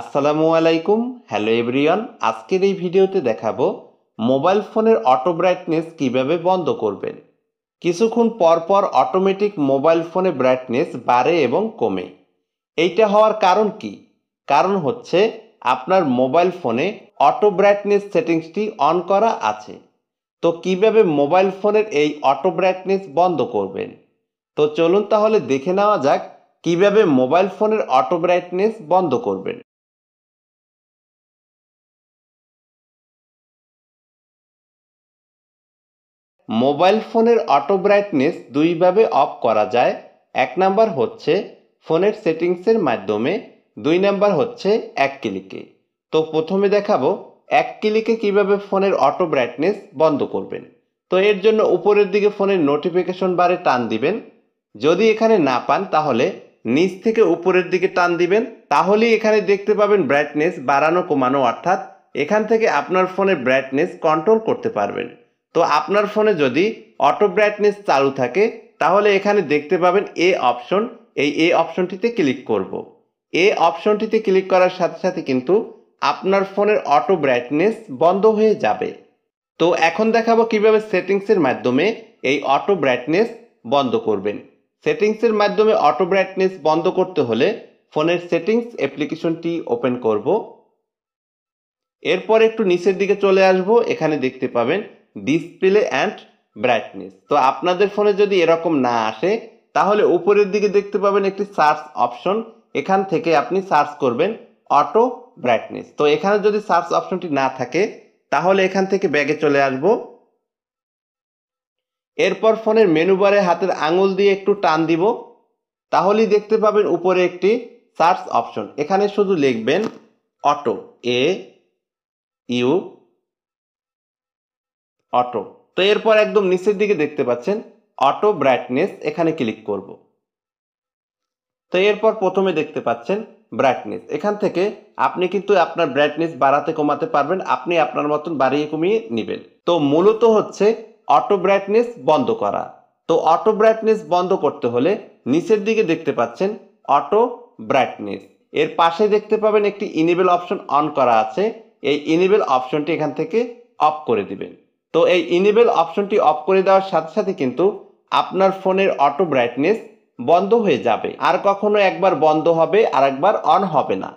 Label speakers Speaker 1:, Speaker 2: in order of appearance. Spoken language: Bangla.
Speaker 1: আসসালামু আলাইকুম হ্যালো এভরিওয়ান আজকের এই ভিডিওতে দেখাবো মোবাইল ফোনের অটো ব্রাইটনেস কিভাবে বন্ধ করবেন কিছুক্ষণ পরপর অটোমেটিক মোবাইল ফোনে ব্রাইটনেস বাড়ে এবং কমে এইটা হওয়ার কারণ কি কারণ হচ্ছে আপনার মোবাইল ফোনে অটো ব্রাইটনেস সেটিংসটি অন করা আছে তো কিভাবে মোবাইল ফোনের এই অটো ব্রাইটনেস বন্ধ করবেন তো চলুন তাহলে দেখে নেওয়া যাক কিভাবে মোবাইল ফোনের অটো ব্রাইটনেস বন্ধ করবেন মোবাইল ফোনের অটো ব্রাইটনেস দুইভাবে অফ করা যায় এক নাম্বার হচ্ছে ফোনের সেটিংসের মাধ্যমে দুই নাম্বার হচ্ছে এক ক্লিকে তো প্রথমে দেখাবো এক ক্লিকে কিভাবে ফোনের অটো ব্রাইটনেস বন্ধ করবেন তো এর জন্য উপরের দিকে ফোনের নোটিফিকেশন বারে টান দিবেন যদি এখানে না পান তাহলে নিচ থেকে উপরের দিকে টান দিবেন তাহলেই এখানে দেখতে পাবেন ব্রাইটনেস বাড়ানো কমানো অর্থাৎ এখান থেকে আপনার ফোনের ব্রাইটনেস কন্ট্রোল করতে পারবেন তো আপনার ফোনে যদি অটো ব্রাইটনেস চালু থাকে তাহলে এখানে দেখতে পাবেন এ অপশন এই এ অপশনটিতে ক্লিক করব। এ অপশনটিতে ক্লিক করার সাথে সাথে কিন্তু আপনার ফোনের অটো ব্রাইটনেস বন্ধ হয়ে যাবে তো এখন দেখাবো কিভাবে সেটিংসের মাধ্যমে এই অটো ব্রাইটনেস বন্ধ করবেন সেটিংসের মাধ্যমে অটো ব্রাইটনেস বন্ধ করতে হলে ফোনের সেটিংস অ্যাপ্লিকেশনটি ওপেন করব এরপর একটু নিচের দিকে চলে আসব এখানে দেখতে পাবেন ডিসপ্লে অ্যান্ড ব্রাইটনেস তো আপনাদের ফোনে যদি এরকম না আসে তাহলে উপরের দিকে দেখতে পাবেন একটি সার্চ অপশন এখান থেকে আপনি সার্চ করবেন অটো ব্রাইটনেস তো এখানে যদি সার্চ অপশনটি না থাকে তাহলে এখান থেকে ব্যাগে চলে আসব এরপর ফোনের মেনু বারে হাতের আঙুল দিয়ে একটু টান দিব তাহলেই দেখতে পাবেন উপরে একটি সার্চ অপশন এখানে শুধু লিখবেন অটো এ ইউ অটো তো এরপর একদম নিচের দিকে দেখতে পাচ্ছেন অটো ব্রাইটনেস এখানে ক্লিক করব তো এরপর প্রথমে দেখতে পাচ্ছেন ব্রাইটনেস এখান থেকে আপনি কিন্তু আপনার ব্রাইটনেস বাড়াতে কমাতে পারবেন আপনি আপনার মতন বাড়িয়ে কমিয়ে নেবেন তো মূলত হচ্ছে অটো ব্রাইটনেস বন্ধ করা তো অটো ব্রাইটনেস বন্ধ করতে হলে নিচের দিকে দেখতে পাচ্ছেন অটো ব্রাইটনেস এর পাশে দেখতে পাবেন একটি ইনেবেল অপশন অন করা আছে এই ইনেবেল অপশনটি এখান থেকে অফ করে দিবেন তো এই ইনেবেল অপশনটি অফ করে দেওয়ার সাথে সাথে কিন্তু আপনার ফোনের অটো ব্রাইটনেস বন্ধ হয়ে যাবে আর কখনো একবার বন্ধ হবে আর একবার অন হবে না